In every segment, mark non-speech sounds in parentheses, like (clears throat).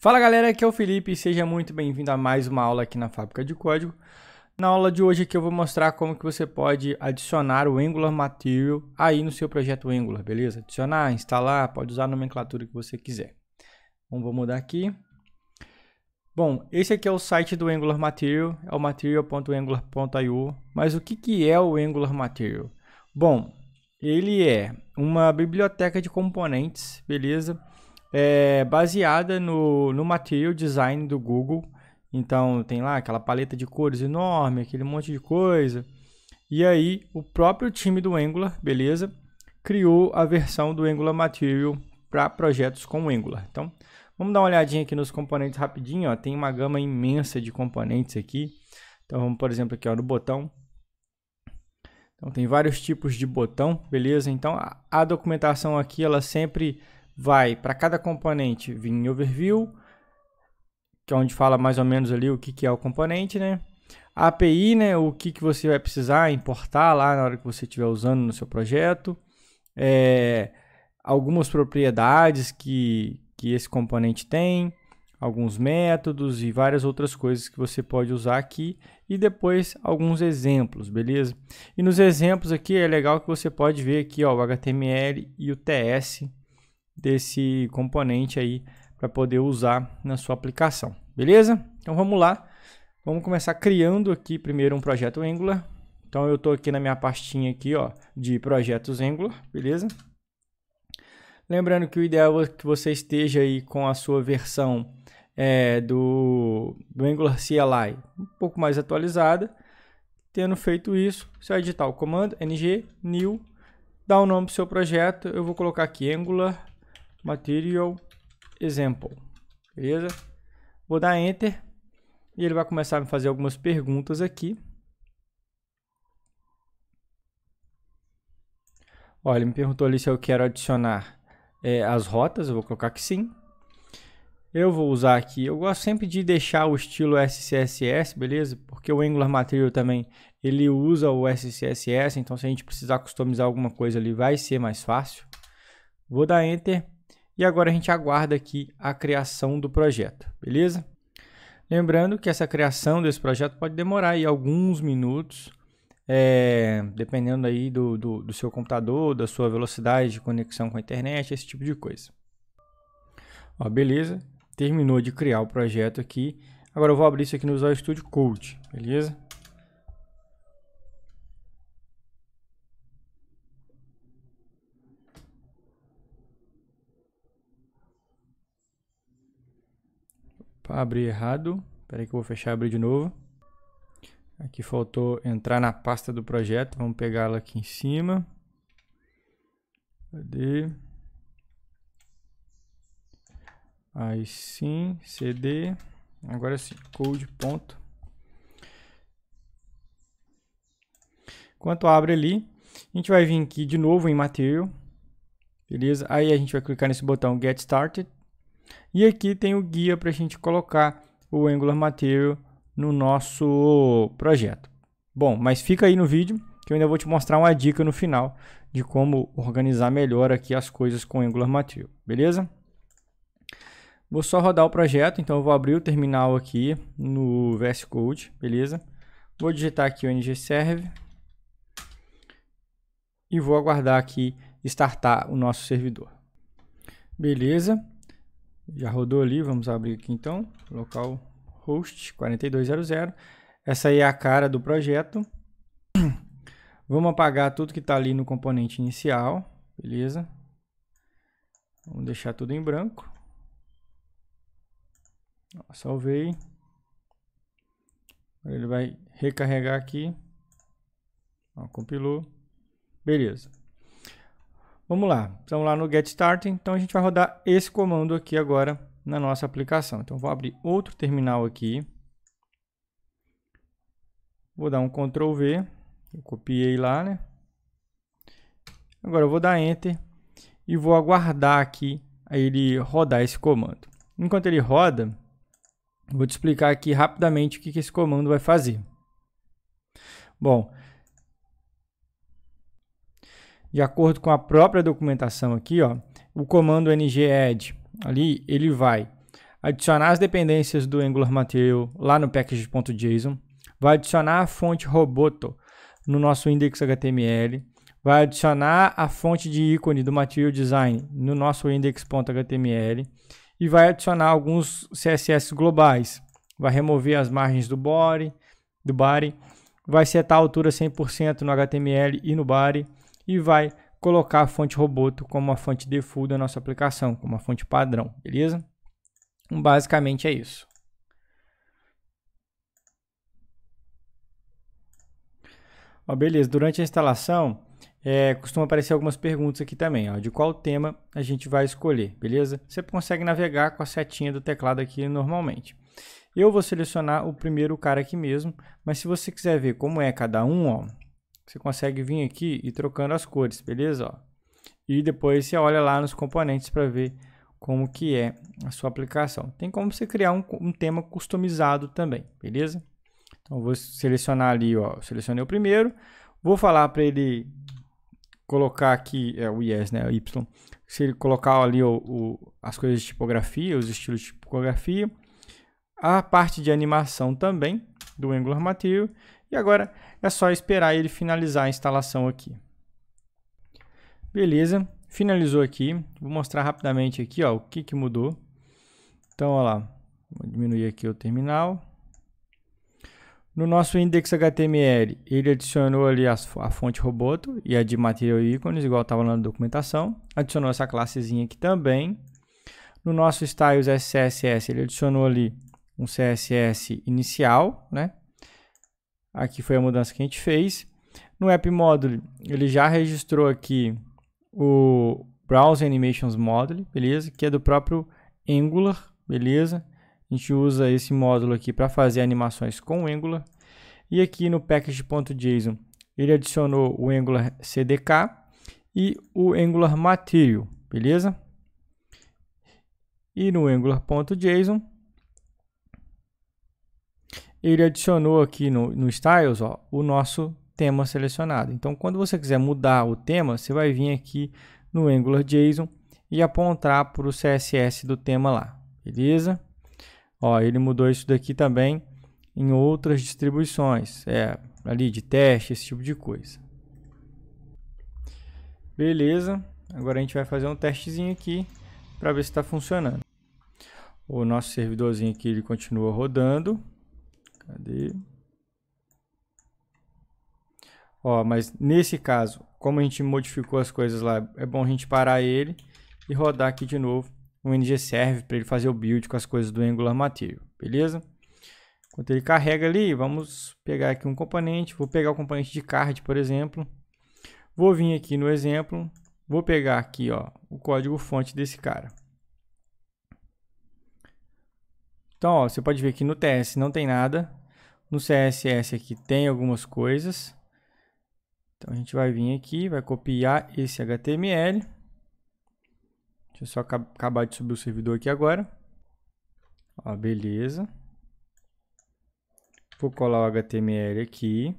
Fala galera, aqui é o Felipe e seja muito bem-vindo a mais uma aula aqui na Fábrica de Código. Na aula de hoje aqui eu vou mostrar como que você pode adicionar o Angular Material aí no seu projeto Angular, beleza? Adicionar, instalar, pode usar a nomenclatura que você quiser. Então vou mudar aqui. Bom, esse aqui é o site do Angular Material, é o material.angular.io, mas o que, que é o Angular Material? Bom, ele é uma biblioteca de componentes, beleza? é baseada no, no material design do Google. Então tem lá aquela paleta de cores enorme, aquele monte de coisa. E aí o próprio time do Angular, beleza, criou a versão do Angular Material para projetos com Angular. Então vamos dar uma olhadinha aqui nos componentes rapidinho. Ó. Tem uma gama imensa de componentes aqui. Então vamos, por exemplo, aqui ó, no botão. Então tem vários tipos de botão, beleza? Então a, a documentação aqui ela sempre vai para cada componente vir em overview, que é onde fala mais ou menos ali o que, que é o componente, né? A API, né, o que, que você vai precisar importar lá na hora que você estiver usando no seu projeto, é, algumas propriedades que, que esse componente tem, alguns métodos e várias outras coisas que você pode usar aqui e depois alguns exemplos, beleza? E nos exemplos aqui é legal que você pode ver aqui ó, o HTML e o TS desse componente aí para poder usar na sua aplicação. Beleza? Então vamos lá. Vamos começar criando aqui primeiro um projeto Angular. Então eu estou aqui na minha pastinha aqui, ó, de projetos Angular, beleza? Lembrando que o ideal é que você esteja aí com a sua versão é, do, do Angular CLI um pouco mais atualizada. Tendo feito isso, você vai digitar o comando ng new, dá o um nome para o seu projeto. Eu vou colocar aqui Angular material example. Beleza? Vou dar enter e ele vai começar a me fazer algumas perguntas aqui. Olha, ele me perguntou ali se eu quero adicionar é, as rotas, eu vou colocar que sim. Eu vou usar aqui, eu gosto sempre de deixar o estilo SCSS, beleza? Porque o Angular Material também, ele usa o SCSS, então se a gente precisar customizar alguma coisa ali, vai ser mais fácil. Vou dar Enter e agora a gente aguarda aqui a criação do projeto, beleza? Lembrando que essa criação desse projeto pode demorar aí alguns minutos, é, dependendo aí do, do, do seu computador, da sua velocidade de conexão com a internet, esse tipo de coisa. Ó, beleza, terminou de criar o projeto aqui. Agora eu vou abrir isso aqui no Visual Studio Code, beleza? abri errado. Espera aí que eu vou fechar e abrir de novo. Aqui faltou entrar na pasta do projeto. Vamos pegá-la aqui em cima. Cadê? Aí sim, CD. Agora sim, code ponto. Enquanto abre ali, a gente vai vir aqui de novo em material. Beleza? Aí a gente vai clicar nesse botão Get Started. E aqui tem o guia para a gente colocar o Angular Material no nosso projeto. Bom, mas fica aí no vídeo que eu ainda vou te mostrar uma dica no final de como organizar melhor aqui as coisas com Angular Material, beleza? Vou só rodar o projeto, então eu vou abrir o terminal aqui no VS Code, beleza? Vou digitar aqui o ng-serve e vou aguardar aqui startar o nosso servidor. Beleza? Já rodou ali, vamos abrir aqui então, local host 4200. Essa aí é a cara do projeto. (clears throat) Vamos apagar tudo que está ali no componente inicial, beleza? Vamos deixar tudo em branco. Salvei. Ele vai recarregar aqui. compilou. Beleza. Vamos lá, estamos lá no Get Started, então a gente vai rodar esse comando aqui agora na nossa aplicação. Então vou abrir outro terminal aqui, vou dar um Ctrl V, eu copiei lá, né? Agora eu vou dar Enter e vou aguardar aqui ele rodar esse comando. Enquanto ele roda, vou te explicar aqui rapidamente o que, que esse comando vai fazer. Bom, de acordo com a própria documentação aqui, ó, o comando ng-add ali, ele vai adicionar as dependências do Angular Material lá no package.json, vai adicionar a fonte roboto no nosso index.html, vai adicionar a fonte de ícone do Material Design no nosso index.html e vai adicionar alguns CSS globais. Vai remover as margens do body, do body, vai setar a altura 100% no HTML e no body, e vai colocar a fonte Roboto como a fonte default da nossa aplicação, como a fonte padrão, beleza? Então, basicamente é isso. Ó, beleza, durante a instalação, é, costuma aparecer algumas perguntas aqui também, ó, de qual tema a gente vai escolher, beleza? Você consegue navegar com a setinha do teclado aqui normalmente. Eu vou selecionar o primeiro cara aqui mesmo, mas se você quiser ver como é cada um, ó, você consegue vir aqui e trocando as cores, beleza? Ó. E depois você olha lá nos componentes para ver como que é a sua aplicação. Tem como você criar um, um tema customizado também, beleza? Então vou selecionar ali, ó, selecionei o primeiro, vou falar para ele colocar aqui é, o yes, né, o y. Se ele colocar ali o, o, as coisas de tipografia, os estilos de tipografia, a parte de animação também do Angular Material e agora é só esperar ele finalizar a instalação aqui. Beleza, finalizou aqui. Vou mostrar rapidamente aqui ó, o que, que mudou. Então, olha lá, vou diminuir aqui o terminal. No nosso index.html, ele adicionou ali a, a fonte roboto e a de material ícones, igual estava lá na documentação. Adicionou essa classezinha aqui também. No nosso styles.css, ele adicionou ali um CSS inicial, né? Aqui foi a mudança que a gente fez. No App Module, ele já registrou aqui o Browse Animations Module, beleza? Que é do próprio Angular, beleza? A gente usa esse módulo aqui para fazer animações com Angular. E aqui no package.json, ele adicionou o Angular CDK e o Angular Material, beleza? E no angular.json, ele adicionou aqui no, no Styles ó, o nosso tema selecionado. Então, quando você quiser mudar o tema, você vai vir aqui no Angular JSON e apontar para o CSS do tema lá, beleza? Ó, ele mudou isso daqui também em outras distribuições, é, ali de teste, esse tipo de coisa. Beleza, agora a gente vai fazer um testezinho aqui para ver se está funcionando. O nosso servidorzinho aqui ele continua rodando. Cadê? Ó, mas nesse caso, como a gente modificou as coisas lá, é bom a gente parar ele e rodar aqui de novo o ng serve para ele fazer o build com as coisas do Angular Material, beleza? Enquanto ele carrega ali, vamos pegar aqui um componente, vou pegar o componente de card, por exemplo. Vou vir aqui no exemplo, vou pegar aqui, ó, o código fonte desse cara. Então, ó, você pode ver que no TS não tem nada, no CSS aqui tem algumas coisas. Então a gente vai vir aqui, vai copiar esse HTML. Deixa eu só acabar de subir o servidor aqui agora. Ó, beleza. Vou colar o HTML aqui.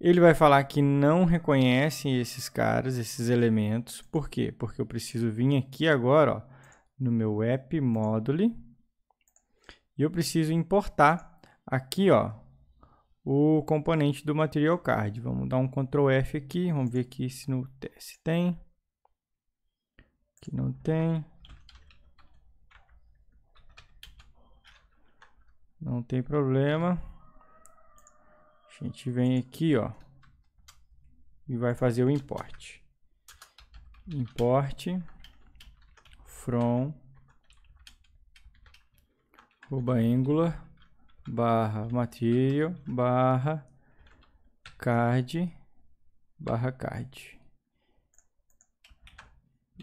Ele vai falar que não reconhece esses caras, esses elementos. Por quê? Porque eu preciso vir aqui agora, ó, no meu app module. E eu preciso importar aqui, ó, o componente do Material Card. Vamos dar um Ctrl F aqui, vamos ver aqui se, no, teste tem. Aqui não tem. Não tem problema. A gente vem aqui, ó, e vai fazer o import. Import from arroba angular barra material barra card barra card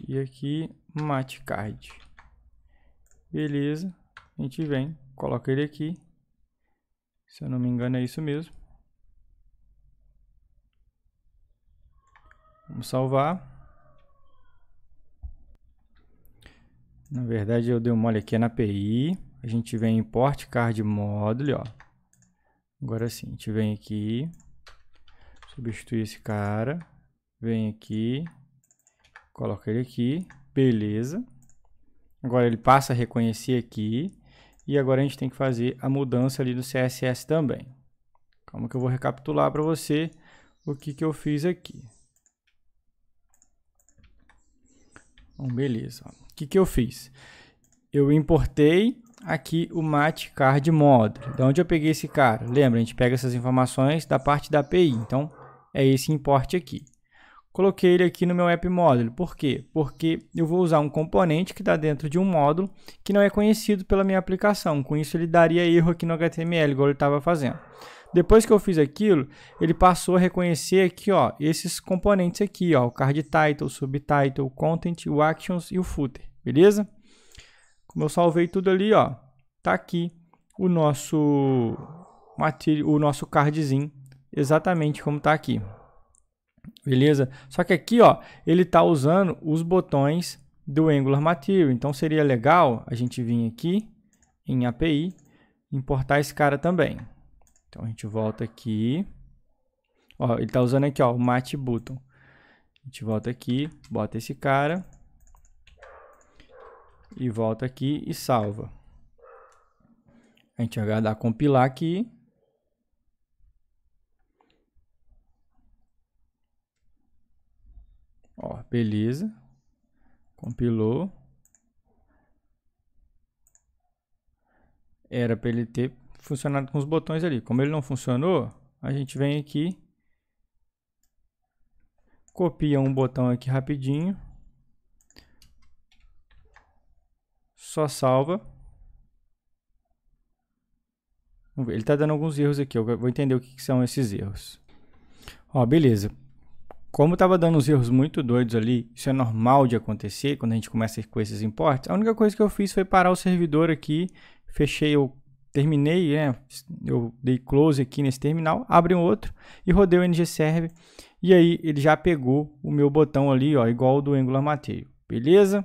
e aqui mate card beleza a gente vem coloca ele aqui se eu não me engano é isso mesmo vamos salvar na verdade eu dei um mole aqui na API a gente vem em Port Card Module, ó. Agora sim, a gente vem aqui, substitui esse cara, vem aqui, coloca ele aqui, beleza. Agora ele passa a reconhecer aqui e agora a gente tem que fazer a mudança ali do CSS também. como que eu vou recapitular para você o que, que eu fiz aqui. Bom, beleza. O que, que eu fiz? Eu importei aqui o Mate Card Model. De onde eu peguei esse cara? Lembra, a gente pega essas informações da parte da API. Então, é esse import aqui. Coloquei ele aqui no meu App Model. Por quê? Porque eu vou usar um componente que está dentro de um módulo que não é conhecido pela minha aplicação. Com isso, ele daria erro aqui no HTML, igual ele estava fazendo. Depois que eu fiz aquilo, ele passou a reconhecer aqui, ó, esses componentes aqui, ó, o card title, subtitle, content, o actions e o footer, beleza? Como eu salvei tudo ali, ó, tá aqui o nosso material, o nosso cardzinho, exatamente como tá aqui. Beleza? Só que aqui, ó, ele tá usando os botões do Angular Material. Então seria legal a gente vir aqui em API importar esse cara também. Então a gente volta aqui. Ó, ele tá usando aqui, ó, o Mate Button. A gente volta aqui, bota esse cara e volta aqui e salva. A gente vai dar compilar aqui. Ó, beleza. Compilou. Era para ele ter funcionado com os botões ali. Como ele não funcionou, a gente vem aqui, copia um botão aqui rapidinho Só salva. Vamos ver. Ele está dando alguns erros aqui. Eu vou entender o que, que são esses erros. Ó, beleza. Como estava dando uns erros muito doidos ali, isso é normal de acontecer quando a gente começa com esses importes. A única coisa que eu fiz foi parar o servidor aqui, fechei eu terminei, né? Eu dei close aqui nesse terminal, abri um outro e rodei o ngserve. E aí ele já pegou o meu botão ali, ó, igual o do Angular Material. Beleza?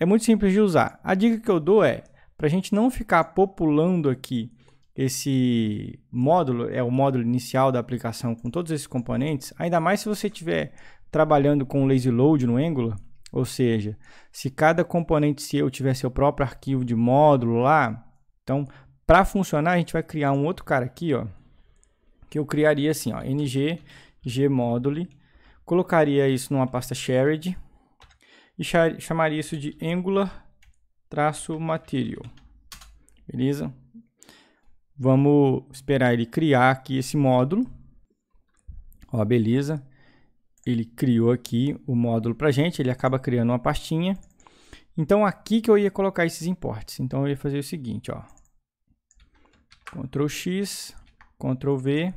É muito simples de usar. A dica que eu dou é para a gente não ficar populando aqui esse módulo, é o módulo inicial da aplicação com todos esses componentes, ainda mais se você estiver trabalhando com lazy load no Angular, ou seja, se cada componente seu tiver seu próprio arquivo de módulo lá, então para funcionar a gente vai criar um outro cara aqui, ó, que eu criaria assim, ó, ng gmodule, colocaria isso numa pasta shared, e chamaria isso de angular-material. Beleza? Vamos esperar ele criar aqui esse módulo. Ó, beleza. Ele criou aqui o módulo para gente, ele acaba criando uma pastinha. Então, aqui que eu ia colocar esses importes. Então, eu ia fazer o seguinte, ó. Ctrl X, Ctrl V.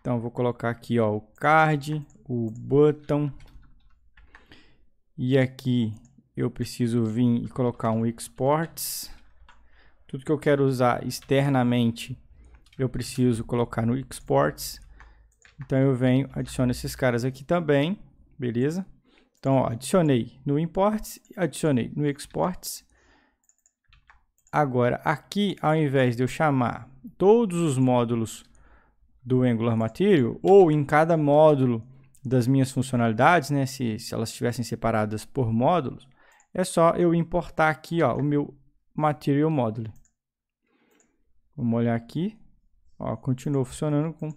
Então, vou colocar aqui, ó, o card, o button, e aqui eu preciso vir e colocar um exports. Tudo que eu quero usar externamente, eu preciso colocar no exports. Então eu venho, adiciono esses caras aqui também, beleza? Então, ó, adicionei no imports, adicionei no exports. Agora, aqui, ao invés de eu chamar todos os módulos do Angular Material, ou em cada módulo das minhas funcionalidades, né, se, se elas estivessem separadas por módulos, é só eu importar aqui ó, o meu Material Module. Vamos olhar aqui, ó, continuou funcionando com...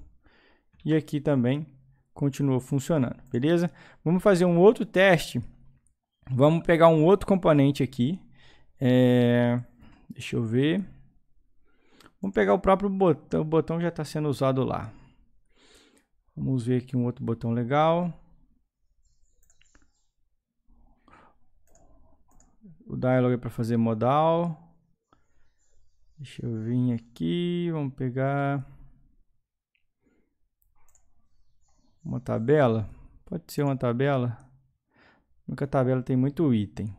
e aqui também continuou funcionando, beleza? Vamos fazer um outro teste, vamos pegar um outro componente aqui, é... deixa eu ver... Vamos pegar o próprio botão, o botão já está sendo usado lá. Vamos ver aqui um outro botão legal. O dialog é para fazer modal. Deixa eu vir aqui, vamos pegar uma tabela. Pode ser uma tabela. Nunca a tabela tem muito item.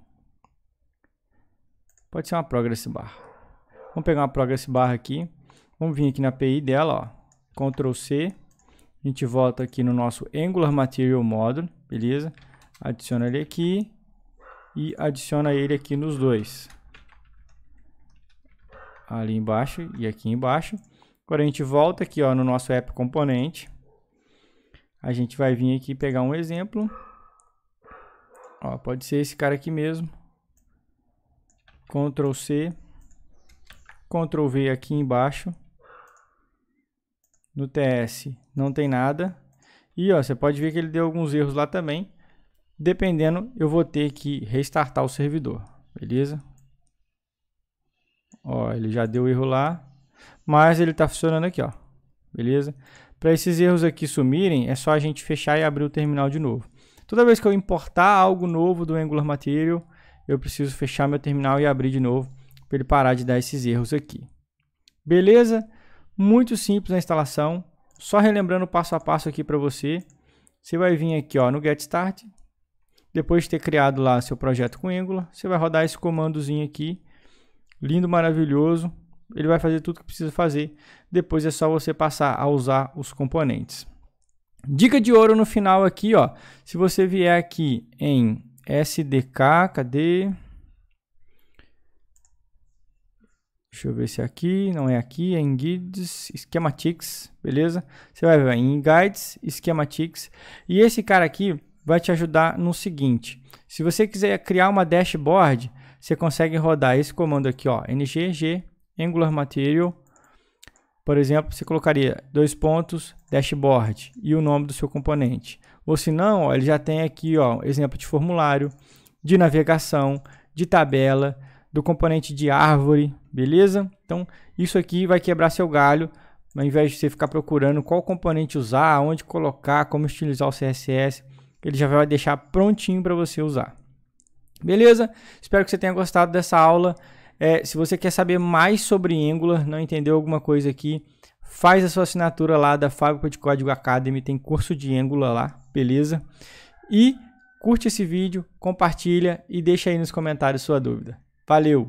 Pode ser uma progress bar. Vamos pegar uma progress bar aqui. Vamos vir aqui na API dela, ó. Ctrl C a gente volta aqui no nosso Angular Material Model, beleza? Adiciona ele aqui e adiciona ele aqui nos dois. Ali embaixo e aqui embaixo. Agora a gente volta aqui ó, no nosso App Componente. A gente vai vir aqui pegar um exemplo. Ó, pode ser esse cara aqui mesmo. Ctrl C, Ctrl V aqui embaixo no TS não tem nada. E ó, você pode ver que ele deu alguns erros lá também. Dependendo, eu vou ter que restartar o servidor, beleza? Ó, ele já deu erro lá, mas ele está funcionando aqui, ó. Beleza? Para esses erros aqui sumirem, é só a gente fechar e abrir o terminal de novo. Toda vez que eu importar algo novo do Angular Material, eu preciso fechar meu terminal e abrir de novo para ele parar de dar esses erros aqui. Beleza? Muito simples a instalação. Só relembrando passo a passo aqui para você. Você vai vir aqui ó, no Get Start. Depois de ter criado lá seu projeto com Angular, você vai rodar esse comandozinho aqui. Lindo, maravilhoso. Ele vai fazer tudo que precisa fazer. Depois é só você passar a usar os componentes. Dica de ouro no final aqui, ó. Se você vier aqui em SDK, cadê? Deixa eu ver se é aqui, não é aqui, é em Guides, Schematics, beleza? Você vai ver em Guides, Schematics. E esse cara aqui vai te ajudar no seguinte. Se você quiser criar uma dashboard, você consegue rodar esse comando aqui, ó, ngg angular material. Por exemplo, você colocaria dois pontos, dashboard e o nome do seu componente. Ou se não, ele já tem aqui, ó, exemplo de formulário, de navegação, de tabela, do componente de árvore, beleza? Então, isso aqui vai quebrar seu galho, ao invés de você ficar procurando qual componente usar, onde colocar, como estilizar o CSS, ele já vai deixar prontinho para você usar. Beleza? Espero que você tenha gostado dessa aula. É, se você quer saber mais sobre Angular, não entendeu alguma coisa aqui, faz a sua assinatura lá da Fábrica de Código Academy, tem curso de Angular lá, beleza? E curte esse vídeo, compartilha e deixa aí nos comentários sua dúvida. Valeu!